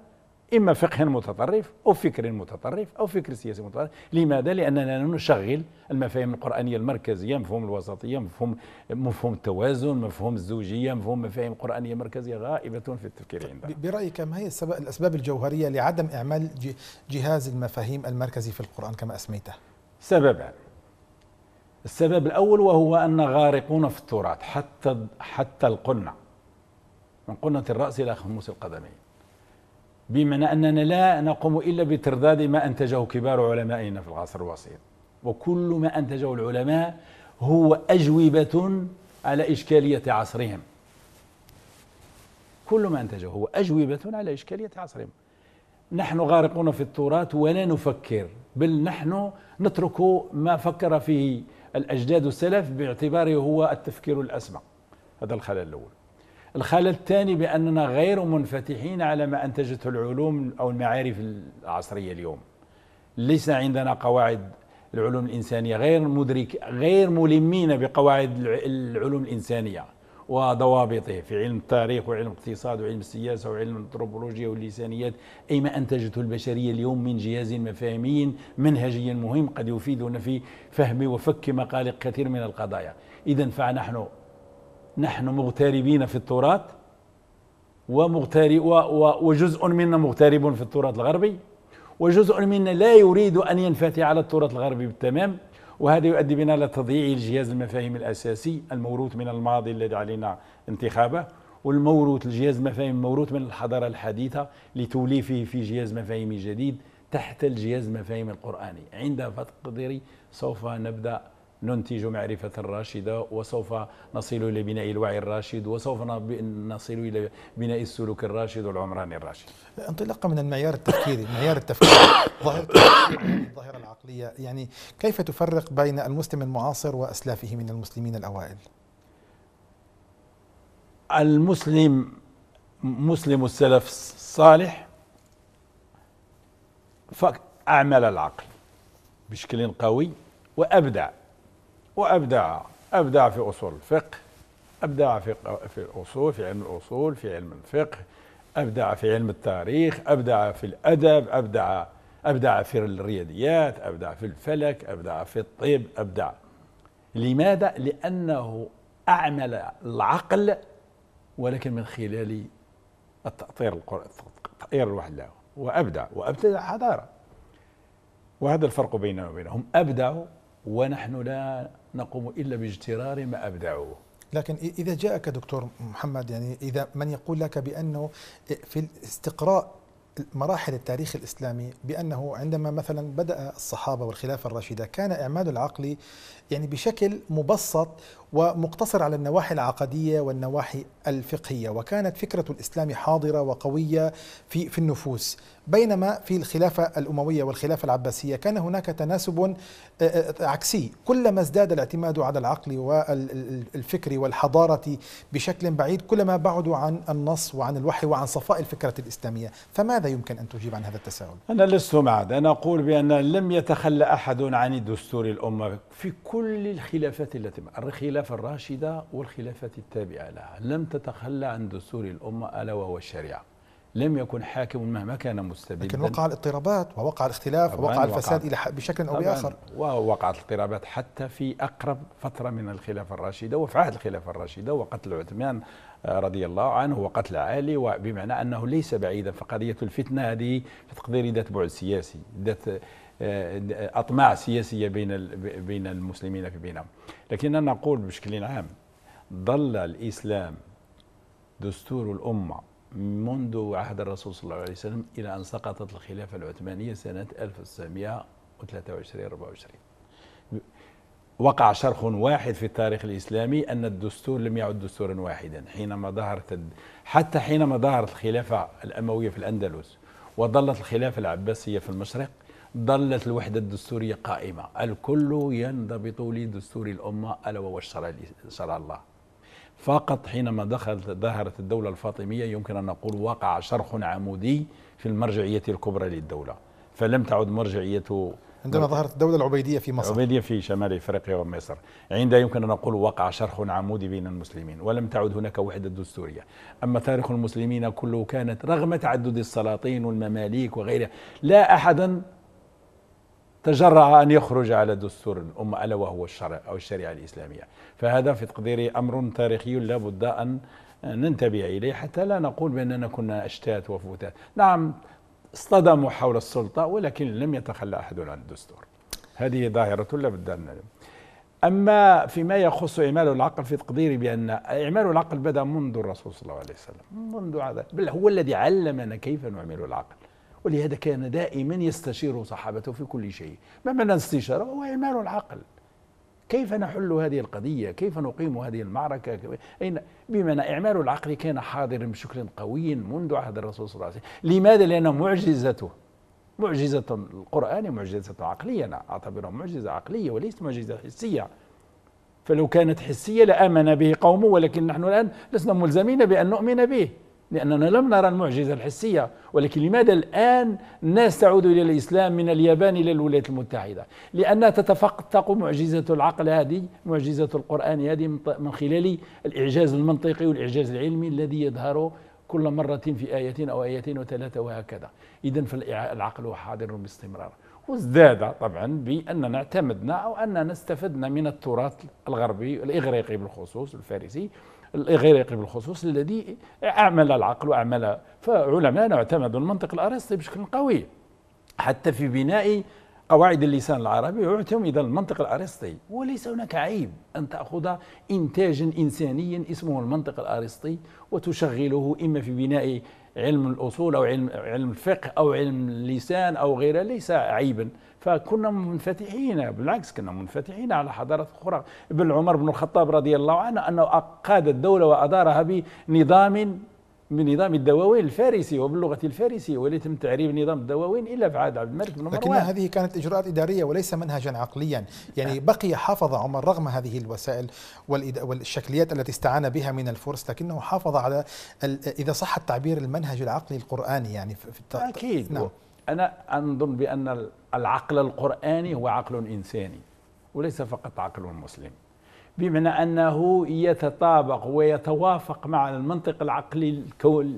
إما فقه متطرف أو فكر متطرف أو فكر سياسي متطرف لماذا؟ لأننا نشغل المفاهيم القرآنية المركزية مفهوم الوسطية مفهوم مفهوم التوازن مفهوم الزوجية مفهوم مفاهيم قرآنية مركزية غائبة في التفكير عندنا برأيك ما هي الأسباب الجوهرية لعدم إعمال جهاز المفاهيم المركزي في القرآن كما أسميته؟ سببان السبب الأول وهو أن غارقون في التراث حتى حتى القنة من قنة الرأس إلى خموس القدمين بمعنى أننا لا نقوم إلا بترداد ما أنتجه كبار علمائنا في العصر الوسيط وكل ما أنتجه العلماء هو أجوبة على إشكالية عصرهم كل ما أنتجه هو أجوبة على إشكالية عصرهم نحن غارقون في التراث ولا نفكر بل نحن نترك ما فكر فيه الأجداد السلف باعتباره هو التفكير الأسمى هذا الخلل الأول الخلل الثاني بأننا غير منفتحين على ما أنتجته العلوم أو المعارف العصرية اليوم ليس عندنا قواعد العلوم الإنسانية غير مدرك غير ملمين بقواعد العلوم الإنسانية وضوابطه في علم التاريخ وعلم الاقتصاد وعلم السياسة وعلم الانثروبولوجيا واللسانيات أي ما أنتجته البشرية اليوم من جهاز مفاهيمي منهجي مهم قد يفيدنا في فهم وفك مقالق كثير من القضايا إذا فنحن نحن مغتربين في التراث ومغترب وجزء منا مغترب في التراث الغربي وجزء منا لا يريد أن ينفتح على التراث الغربي بالتمام وهذا يؤدي بنا إلى تضييع الجهاز المفاهيم الأساسي الموروث من الماضي الذي علينا انتخابه والموروث الجهاز المفاهيم الموروث من الحضارة الحديثة لتوليفه في جهاز مفاهيمي جديد تحت الجهاز المفاهيم القرآني عند فتقدري سوف نبدأ ننتج معرفة راشدة وسوف نصل إلى بناء الوعي الراشد وسوف نصل إلى بناء السلوك الراشد والعمران الراشد انطلاقا من المعيار التفكيري معيار التفكير الظاهرة العقلية يعني كيف تفرق بين المسلم المعاصر وأسلافه من المسلمين الأوائل المسلم مسلم السلف الصالح فأعمل العقل بشكل قوي وأبدع وأبدع أبدع في أصول الفقه أبدع في في الأصول في علم الأصول في علم الفقه أبدع في علم التاريخ أبدع في الأدب أبدع أبدع في الرياضيات أبدع في الفلك أبدع في الطب أبدع لماذا؟ لأنه أعمل العقل ولكن من خلال التأطير التأطير الواحد له وأبدع وأبتدع حضارة وهذا الفرق بيننا وبينهم أبدعوا ونحن لا نقوم إلا باجترار ما أبدعوه لكن إذا جاءك دكتور محمد يعني إذا من يقول لك بأنه في استقراء مراحل التاريخ الإسلامي بأنه عندما مثلا بدأ الصحابة والخلافة الراشدة كان إعماد العقل يعني بشكل مبسط ومقتصر على النواحي العقدية والنواحي الفقهية وكانت فكرة الإسلام حاضرة وقوية في, في النفوس بينما في الخلافة الأموية والخلافة العباسية كان هناك تناسب آه، آه، عكسي كلما ازداد الاعتماد على العقل والفكر والحضارة بشكل بعيد كلما بعدوا عن النص وعن الوحي وعن صفاء الفكرة الإسلامية فماذا يمكن أن تجيب عن هذا التساؤل؟ أنا لست معد أنا أقول بأن لم يتخلى أحد عن دستور الأمة في كل الخلافات التي الخلافة الراشدة والخلافات التابعة لها لم تتخلى عن دستور الأمة ألا وهو الشريعة لم يكن حاكم مهما كان مستبدا لكن وقع الاضطرابات ووقع الاختلاف ووقع الفساد الى بشكل او باخر ووقعت الاضطرابات حتى في اقرب فتره من الخلافه الراشده وفي عهد الخلافه الراشده وقتل عثمان آه، رضي الله عنه وقتل علي وبمعنى انه ليس بعيدا فقضيه الفتنه هذه في تقديري ذات بعد سياسي ذات آه، آه، اطماع سياسيه بين بين المسلمين في بينهم لكن نقول بشكل عام ظل الاسلام دستور الامه منذ عهد الرسول صلى الله عليه وسلم إلى أن سقطت الخلافة العثمانية سنة 1923 24 وقع شرخ واحد في التاريخ الإسلامي أن الدستور لم يعد دستورا واحدا حينما ظهرت حتى حينما ظهرت الخلافة الأموية في الأندلس وظلت الخلافة العباسية في المشرق ظلت الوحدة الدستورية قائمة الكل ينضبط لدستور الأمة ألا وهو شرع الله فقط حينما دخلت ظهرت الدولة الفاطمية يمكن أن نقول وقع شرخ عمودي في المرجعية الكبرى للدولة فلم تعد مرجعية عندما ظهرت الدولة العبيدية في مصر العبيدية في شمال إفريقيا ومصر عندها يمكن أن نقول وقع شرخ عمودي بين المسلمين ولم تعد هناك وحدة دستورية أما تاريخ المسلمين كله كانت رغم تعدد السلاطين والمماليك وغيرها لا أحدا تجرع أن يخرج على دستور الأمة ألا وهو الشرع أو الشريعة الإسلامية فهذا في تقديري أمر تاريخي لا بد أن ننتبه إليه حتى لا نقول بأننا كنا أشتات وفتات نعم اصطدموا حول السلطة ولكن لم يتخلى أحد عن الدستور هذه ظاهرة لا بد أن أما فيما يخص إعمال العقل في تقديري بأن إعمال العقل بدأ منذ الرسول صلى الله عليه وسلم منذ هذا بل هو الذي علمنا كيف نعمل العقل ولهذا كان دائما يستشير صحابته في كل شيء ما معنى الاستشارة هو إعمال العقل كيف نحل هذه القضية كيف نقيم هذه المعركة أين بمعنى إعمال العقل كان حاضرا بشكل قوي منذ عهد الرسول صلى الله عليه وسلم لماذا لأنه معجزته معجزة القرآن معجزة عقلية أنا أعتبره معجزة عقلية وليست معجزة حسية فلو كانت حسية لآمن به قومه ولكن نحن الآن لسنا ملزمين بأن نؤمن به لأننا لم نرى المعجزة الحسية ولكن لماذا الآن الناس تعود إلى الإسلام من اليابان إلى الولايات المتحدة لأنها تتفقتق معجزة العقل هذه معجزة القرآن هذه من خلال الإعجاز المنطقي والإعجاز العلمي الذي يظهر كل مرة في آية أو آيتين وثلاثة وهكذا إذا فالعقل حاضر باستمرار وازداد طبعا باننا اعتمدنا او اننا استفدنا من التراث الغربي الاغريقي بالخصوص الفارسي غير يقرب الخصوص الذي اعمل العقل واعمل فعلمائنا اعتمدوا المنطق الارسطي بشكل قوي حتى في بناء قواعد اللسان العربي اعتمد المنطق الارسطي وليس هناك عيب ان تاخذ انتاجا انسانيا اسمه المنطق الارسطي وتشغله اما في بناء علم الاصول او علم علم الفقه او علم اللسان او غيره ليس عيبا فكنا منفتحين بالعكس كنا منفتحين على حضارات أخرى ابن عمر بن الخطاب رضي الله عنه أنه أقاد الدولة وأدارها بنظام من نظام الدواوين الفارسي وباللغة الفارسية ولا يتم تعريب نظام الدواوين إلا بعد عبد الملك بن مروان لكن هذه كانت إجراءات إدارية وليس منهجا عقليا يعني نعم. بقي حافظ عمر رغم هذه الوسائل والشكليات التي استعان بها من الفرس لكنه حافظ على إذا صح التعبير المنهج العقلي القرآني يعني في أكيد نعم. أنا أنظن بأن العقل القرآني هو عقل إنساني وليس فقط عقل مسلم بمعنى أنه يتطابق ويتوافق مع المنطق العقلي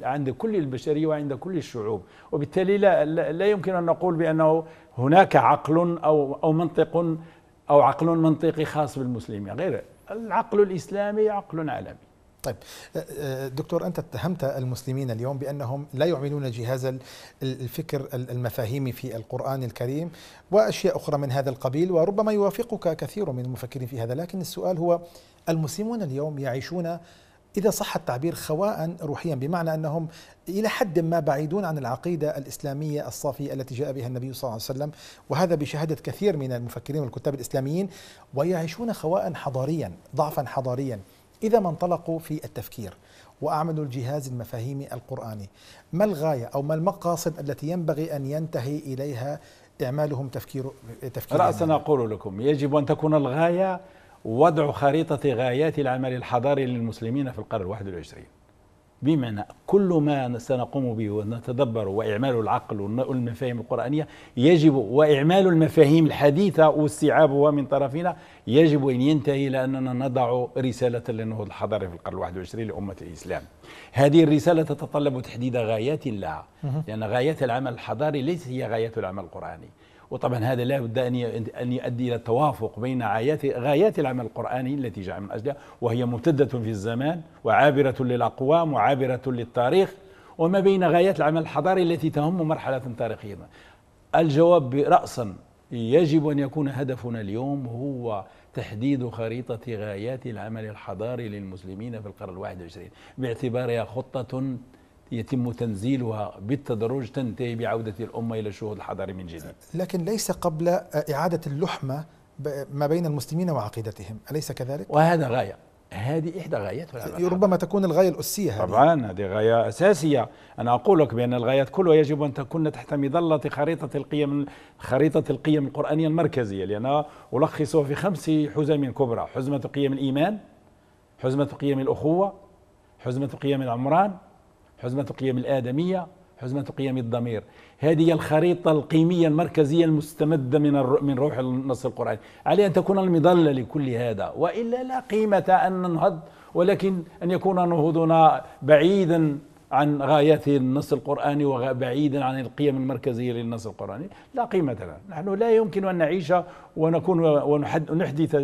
عند كل البشرية وعند كل الشعوب وبالتالي لا, لا يمكن أن نقول بأنه هناك عقل أو, أو منطق أو عقل منطقي خاص بالمسلمين غير العقل الإسلامي عقل عالمي طيب أه، أه، دكتور أنت اتهمت المسلمين اليوم بأنهم لا يعملون جهاز الفكر المفاهيمي في القرآن الكريم وأشياء أخرى من هذا القبيل وربما يوافقك كثير من المفكرين في هذا لكن السؤال هو المسلمون اليوم يعيشون إذا صح التعبير خواء روحيا بمعنى أنهم إلى حد ما بعيدون عن العقيدة الإسلامية الصافية التي جاء بها النبي صلى الله عليه وسلم وهذا بشهادة كثير من المفكرين والكتاب الإسلاميين ويعيشون خواء حضاريا ضعفا حضاريا إذا ما انطلقوا في التفكير وأعملوا الجهاز المفاهيمي القرآني ما الغاية أو ما المقاصد التي ينبغي أن ينتهي إليها إعمالهم تفكير تفكير رأسا أقول لكم يجب أن تكون الغاية وضع خريطة غايات العمل الحضاري للمسلمين في القرن الواحد والعشرين بمعنى كل ما سنقوم به ونتدبر وإعمال العقل والمفاهيم القرآنية يجب وإعمال المفاهيم الحديثة واستيعابها من طرفنا يجب أن ينتهي إلى أننا نضع رسالة للنهوض الحضاري في القرن 21 لأمة الإسلام هذه الرسالة تتطلب تحديد غايات لها لأن غايات العمل الحضاري ليست هي غايات العمل القرآني وطبعا هذا لا بد أن ان يؤدي إلى التوافق بين غايات العمل القرآني التي جاء من أجلها وهي ممتدة في الزمان وعابرة للأقوام وعابرة للتاريخ وما بين غايات العمل الحضاري التي تهم مرحلة تاريخية الجواب براسا يجب أن يكون هدفنا اليوم هو تحديد خريطة غايات العمل الحضاري للمسلمين في القرن الواحد والعشرين باعتبارها خطة يتم تنزيلها بالتدرج تنتهي بعودة الأمة إلى الشهود الحضاري من جديد لكن ليس قبل إعادة اللحمة ما بين المسلمين وعقيدتهم أليس كذلك؟ وهذا غاية هذه إحدى غاياتها ربما تكون الغاية الأسية هذه طبعا هذه غاية أساسية أنا أقول لك بأن الغايات كلها يجب أن تكون تحت مظلة خريطة القيم خريطة القيم القرآنية المركزية لأن ألخصها في خمس حزم كبرى حزمة قيم الإيمان حزمة قيم الأخوة حزمة قيم العمران حزمة القيم الآدمية حزمة قيم الضمير هذه الخريطة القيمية المركزية المستمدة من من روح النص القرآني عليه أن تكون المظلة لكل هذا وإلا لا قيمة أن ننهض ولكن أن يكون نهوضنا بعيدا عن غايات النص القرآني وبعيدا عن القيم المركزية للنص القرآني لا قيمة لنا نحن لا يمكن أن نعيش ونكون ونحدث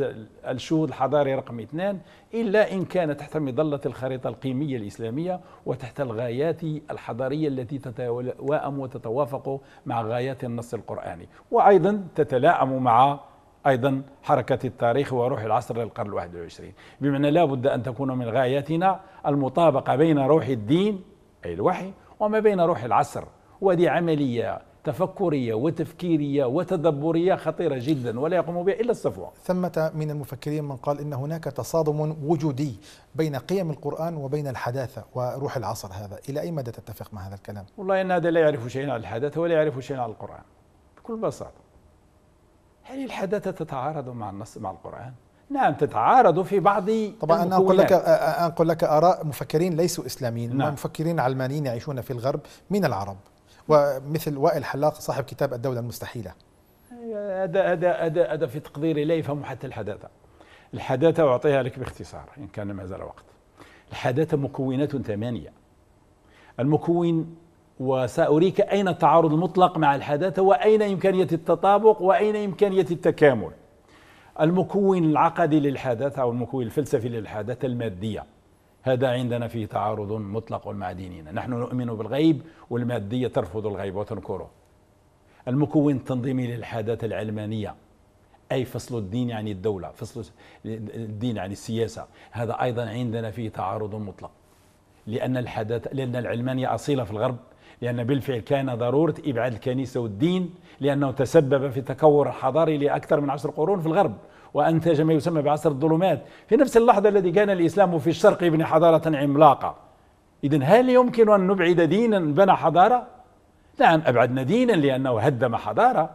الشهود الحضاري رقم اثنان إلا إن كان تحت مظلة الخريطة القيمية الإسلامية وتحت الغايات الحضارية التي تتوائم وتتوافق مع غايات النص القرآني وأيضا تتلائم مع أيضا حركة التاريخ وروح العصر للقرن الواحد والعشرين بمعنى لا بد أن تكون من غاياتنا المطابقة بين روح الدين أي الوحي وما بين روح العصر ودي عملية تفكرية وتفكيرية وتدبرية خطيرة جدا ولا يقوم بها إلا الصفوة ثمة من المفكرين من قال إن هناك تصادم وجودي بين قيم القرآن وبين الحداثة وروح العصر هذا إلى أي مدى تتفق مع هذا الكلام؟ والله إن هذا لا يعرف شيئا عن الحداثة ولا يعرف شيئا عن القرآن بكل بساطة هل الحداثة تتعارض مع النص مع القرآن؟ نعم تتعارض في بعض طبعا أنا أقول لك أقول لك آراء مفكرين ليسوا إسلاميين نعم. مفكرين علمانيين يعيشون في الغرب من العرب ومثل وائل حلاق صاحب كتاب الدولة المستحيلة هذا هذا هذا في تقديري لا يفهم حتى الحداثة الحداثة أعطيها لك باختصار إن كان ما زال وقت الحداثة مكونات ثمانية المكون وسأريك أين التعارض المطلق مع الحداثة وأين إمكانية التطابق وأين إمكانية التكامل المكون العقدي للحدث أو المكون الفلسفي للحدث المادية هذا عندنا فيه تعارض مطلق مع ديننا نحن نؤمن بالغيب والمادية ترفض الغيب وتنكره المكون التنظيمي للحداثة العلمانية أي فصل الدين عن الدولة فصل الدين عن السياسة هذا أيضا عندنا فيه تعارض مطلق لأن الحداثة لأن العلمانية أصيلة في الغرب لأن بالفعل كان ضرورة إبعاد الكنيسة والدين لأنه تسبب في تكور حضاري لأكثر من عشر قرون في الغرب وأنتج ما يسمى بعصر الظلمات في نفس اللحظة الذي كان الإسلام في الشرق يبني حضارة عملاقة إذا هل يمكن أن نبعد دينا بنى حضارة؟ نعم أبعدنا دينا لأنه هدم حضارة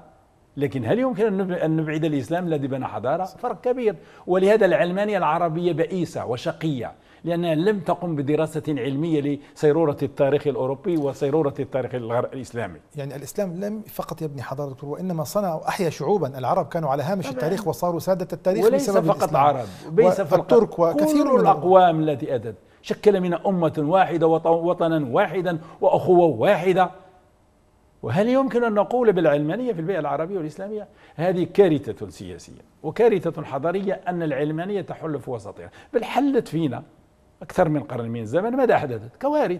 لكن هل يمكن أن نبعد الإسلام الذي بنى حضارة؟ فرق كبير ولهذا العلمانية العربية بئيسة وشقية لأنها لم تقم بدراسة علمية لسيرورة التاريخ الأوروبي وسيرورة التاريخ الإسلامي يعني الإسلام لم فقط يبني حضارة دكتور وإنما صنع احيا شعوبا العرب كانوا على هامش التاريخ وصاروا سادة التاريخ وليس بسبب فقط الإسلام. العرب وليس فقط الترك وكثير كل من الأقوام التي أتت شكل من أمة واحدة وطنا واحدا وأخوة واحدة وهل يمكن أن نقول بالعلمانية في البيئة العربية والإسلامية هذه كارثة سياسية وكارثة حضارية أن العلمانية تحل في وسطها بل حلت فينا أكثر من قرن من الزمن ماذا حدثت؟ كوارث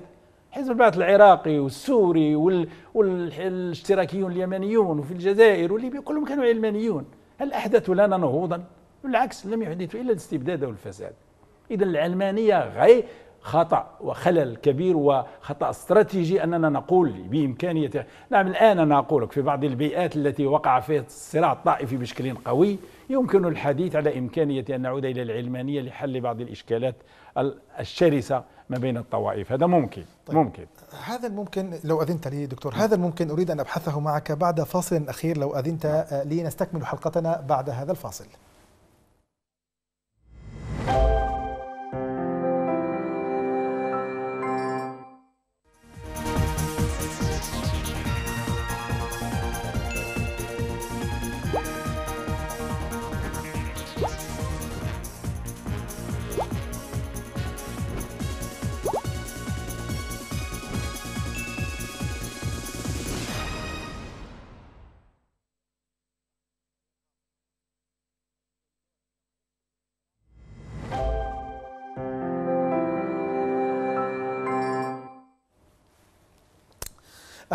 حزب البعث العراقي والسوري والاشتراكيون اليمنيون وفي الجزائر والليبي كلهم كانوا علمانيون هل أحدثوا لنا نهوضا؟ بالعكس لم يحدثوا إلا الاستبداد والفساد إذا العلمانية غير خطأ وخلل كبير وخطأ استراتيجي أننا نقول بإمكانية نعم الآن أنا أقول لك في بعض البيئات التي وقع فيها الصراع الطائفي بشكل قوي يمكن الحديث على إمكانية أن نعود إلى العلمانية لحل بعض الإشكالات الشرسة ما بين الطوائف هذا ممكن طيب ممكن هذا الممكن لو أذنت لي دكتور هذا الممكن أريد أن أبحثه معك بعد فاصل أخير لو أذنت آه، لي نستكمل حلقتنا بعد هذا الفاصل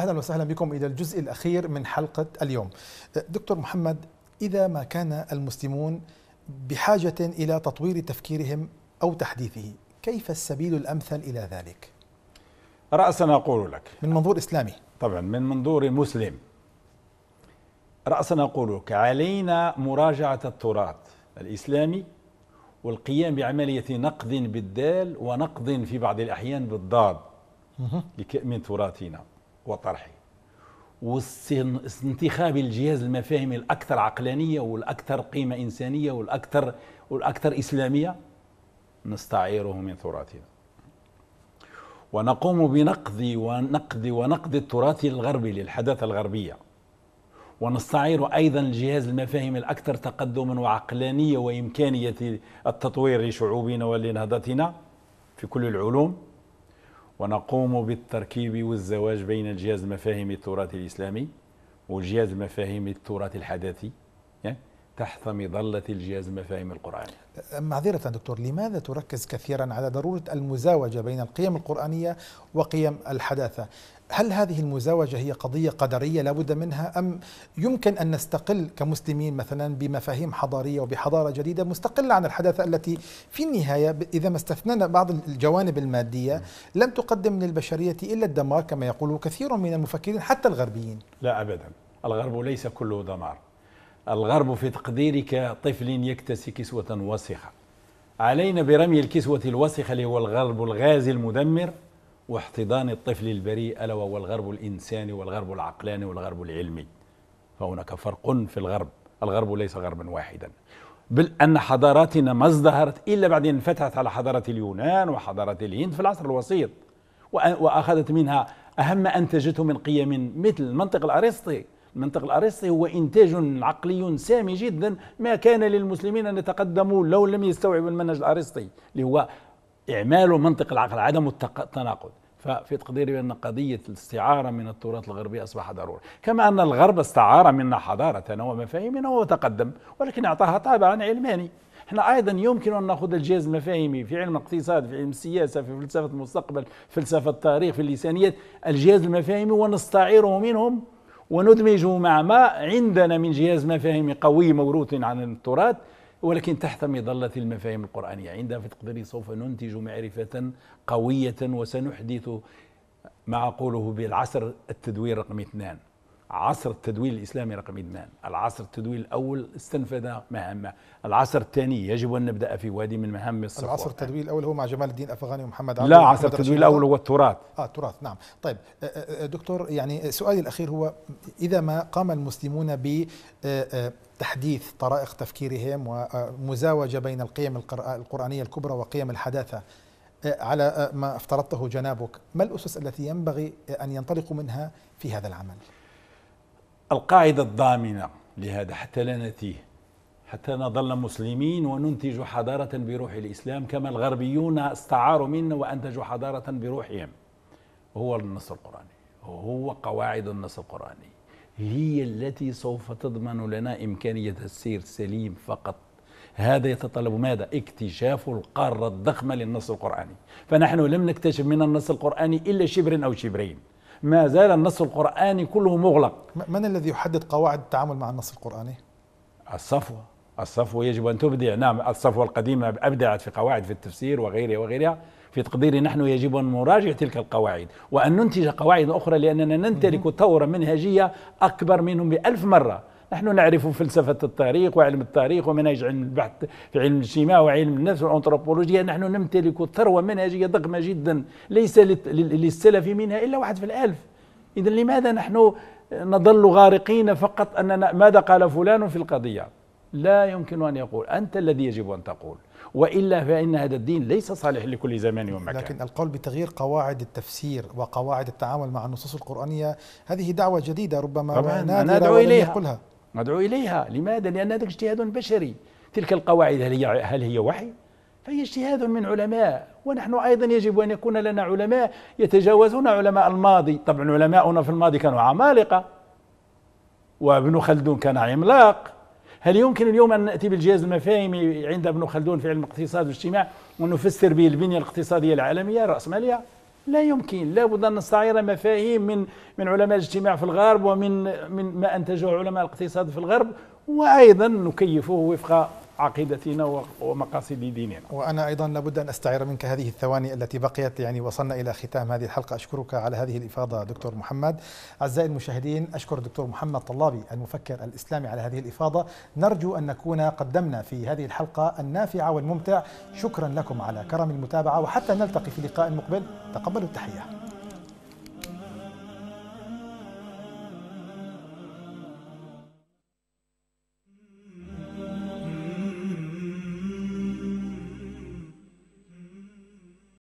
أهلا وسهلا بكم إلى الجزء الأخير من حلقة اليوم دكتور محمد إذا ما كان المسلمون بحاجة إلى تطوير تفكيرهم أو تحديثه كيف السبيل الأمثل إلى ذلك؟ رأسا أقول لك من منظور إسلامي طبعا من منظور مسلم رأسا أقول لك علينا مراجعة التراث الإسلامي والقيام بعملية نقد بالدال ونقد في بعض الأحيان بالضاد من تراثنا وطرحه واستنتخاب الجهاز المفاهيم الاكثر عقلانيه والاكثر قيمه انسانيه والاكثر والاكثر اسلاميه نستعيره من تراثنا ونقوم بنقد ونقد ونقد التراث الغربي للحداثه الغربيه ونستعير ايضا الجهاز المفاهيم الاكثر تقدما وعقلانيه وامكانيه التطوير لشعوبنا ولنهضتنا في كل العلوم ونقوم بالتركيب والزواج بين جهاز مفاهيم التراث الإسلامي وجهاز مفاهيم التراث الحداثي تحت مظلة الجهاز مفاهيم القرآن معذرة دكتور لماذا تركز كثيرا على ضرورة المزاوجة بين القيم القرآنية وقيم الحداثة هل هذه المزاوجة هي قضية قدرية لا بد منها أم يمكن أن نستقل كمسلمين مثلا بمفاهيم حضارية وبحضارة جديدة مستقلة عن الحداثة التي في النهاية إذا ما استثنينا بعض الجوانب المادية لم تقدم للبشرية إلا الدمار كما يقول كثير من المفكرين حتى الغربيين لا أبدا الغرب ليس كله دمار الغرب في تقديري كطفل يكتسي كسوة وسخة علينا برمي الكسوة الوسخة اللي هو الغرب الغازي المدمر واحتضان الطفل البريء ألا وهو الغرب الإنساني والغرب العقلاني والغرب العلمي فهناك فرق في الغرب الغرب ليس غربا واحدا بل أن حضاراتنا ما ازدهرت إلا بعد أن انفتحت على حضارة اليونان وحضارة الهند في العصر الوسيط وأخذت منها أهم ما أنتجته من قيم مثل المنطق الأرسطي المنطق الأرسطي هو إنتاج عقلي سامي جدا ما كان للمسلمين أن يتقدموا لو لم يستوعبوا المنهج الأرسطي اللي هو إعمال منطق العقل عدم التناقض ففي تقديري بأن قضية الاستعارة من التراث الغربي أصبح ضرورة كما أن الغرب استعار منا حضارتنا ومفاهيمنا وتقدم ولكن أعطاها طابعا علماني احنا ايضا يمكن ان ناخذ الجهاز المفاهيمي في علم الاقتصاد في علم السياسه في فلسفه المستقبل فلسفه التاريخ في اللسانيات الجهاز المفاهيمي ونستعيره منهم وندمجه مع ما عندنا من جهاز مفاهيمي قوي موروث عن التراث ولكن تحت مظلة المفاهيم القرآنية عندها في تقدري سوف ننتج معرفة قوية وسنحدث ما أقوله بالعصر التدوير رقم اثنان عصر التدوين الإسلامي رقم 8 العصر التدوين الأول استنفذ مهمة العصر الثاني يجب أن نبدأ في وادي من مهام الصفوة العصر التدوين الأول هو مع جمال الدين أفغاني ومحمد عبد لا عصر التدوين الأول هو التراث آه التراث نعم طيب آه، آه، آه، دكتور يعني سؤالي الأخير هو إذا ما قام المسلمون ب تحديث طرائق تفكيرهم ومزاوجة بين القيم القرآنية الكبرى وقيم الحداثة على ما افترضته جنابك ما الأسس التي ينبغي أن ينطلقوا منها في هذا العمل؟ القاعدة الضامنة لهذا حتى لا نتيه حتى نظل مسلمين وننتج حضارة بروح الإسلام كما الغربيون استعاروا منا وأنتجوا حضارة بروحهم هو النص القرآني وهو قواعد النص القرآني هي التي سوف تضمن لنا إمكانية السير سليم فقط هذا يتطلب ماذا؟ اكتشاف القارة الضخمة للنص القرآني فنحن لم نكتشف من النص القرآني إلا شبر أو شبرين ما زال النص القرآني كله مغلق من الذي يحدد قواعد التعامل مع النص القرآني؟ الصفوة الصفوة يجب أن تبدع نعم الصفوة القديمة أبدعت في قواعد في التفسير وغيرها وغيرها في تقديري نحن يجب أن نراجع تلك القواعد وأن ننتج قواعد أخرى لأننا نمتلك ثورة منهجية أكبر منهم بألف مرة نحن نعرف فلسفة التاريخ وعلم التاريخ ومنهج علم البحث في علم الاجتماع وعلم النفس والأنثروبولوجيا نحن نمتلك ثروة منهجية ضخمة جدا ليس للسلف منها إلا واحد في الألف إذا لماذا نحن نظل غارقين فقط أننا ماذا قال فلان في القضية لا يمكن أن يقول أنت الذي يجب أن تقول والا فان هذا الدين ليس صالح لكل زمان ومكان. لكن القول بتغيير قواعد التفسير وقواعد التعامل مع النصوص القرانيه هذه دعوه جديده ربما طبعا أنا أدعو إليها. يقولها. ندعو إليها لماذا؟ لأن هذا اجتهاد بشري تلك القواعد هل هي, هل هي وحي؟ فهي اجتهاد من علماء ونحن أيضا يجب أن يكون لنا علماء يتجاوزون علماء الماضي طبعا علماؤنا في الماضي كانوا عمالقة وابن خلدون كان عملاق هل يمكن اليوم أن نأتي بالجهاز المفاهيمي عند ابن خلدون في علم الاقتصاد والاجتماع ونفسر به البنية الاقتصادية العالمية رأسمالية؟ لا يمكن لابد أن نستعير مفاهيم من من علماء الاجتماع في الغرب ومن من ما أنتجه علماء الاقتصاد في الغرب وأيضا نكيفه وفق عقيدتنا ومقاصد ديننا وأنا أيضا لابد أن أستعير منك هذه الثواني التي بقيت يعني وصلنا إلى ختام هذه الحلقة أشكرك على هذه الإفاضة دكتور محمد أعزائي المشاهدين أشكر الدكتور محمد طلابي المفكر الإسلامي على هذه الإفاضة نرجو أن نكون قدمنا في هذه الحلقة النافعة والممتع شكرا لكم على كرم المتابعة وحتى نلتقي في لقاء مقبل تقبلوا التحية